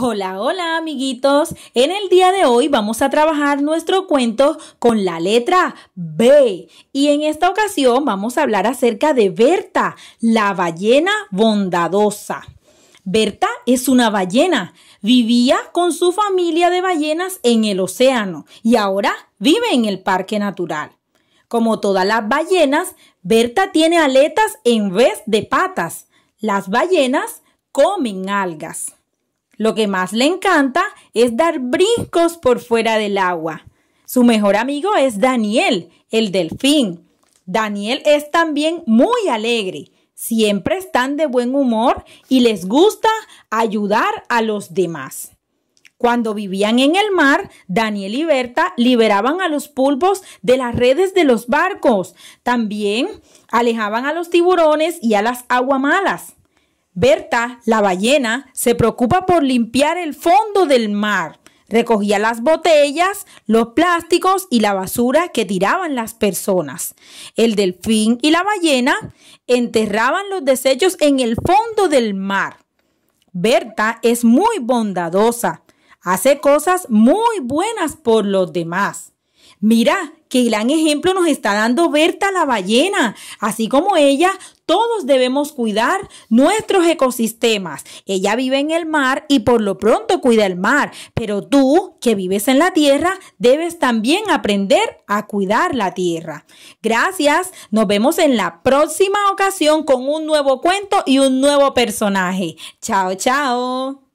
Hola, hola amiguitos. En el día de hoy vamos a trabajar nuestro cuento con la letra B. Y en esta ocasión vamos a hablar acerca de Berta, la ballena bondadosa. Berta es una ballena. Vivía con su familia de ballenas en el océano y ahora vive en el parque natural. Como todas las ballenas, Berta tiene aletas en vez de patas. Las ballenas comen algas. Lo que más le encanta es dar brincos por fuera del agua. Su mejor amigo es Daniel, el delfín. Daniel es también muy alegre. Siempre están de buen humor y les gusta ayudar a los demás. Cuando vivían en el mar, Daniel y Berta liberaban a los pulpos de las redes de los barcos. También alejaban a los tiburones y a las aguamalas. Berta, la ballena, se preocupa por limpiar el fondo del mar. Recogía las botellas, los plásticos y la basura que tiraban las personas. El delfín y la ballena enterraban los desechos en el fondo del mar. Berta es muy bondadosa, hace cosas muy buenas por los demás. Mira, qué gran ejemplo nos está dando Berta la ballena. Así como ella, todos debemos cuidar nuestros ecosistemas. Ella vive en el mar y por lo pronto cuida el mar, pero tú que vives en la tierra debes también aprender a cuidar la tierra. Gracias, nos vemos en la próxima ocasión con un nuevo cuento y un nuevo personaje. Chao, chao.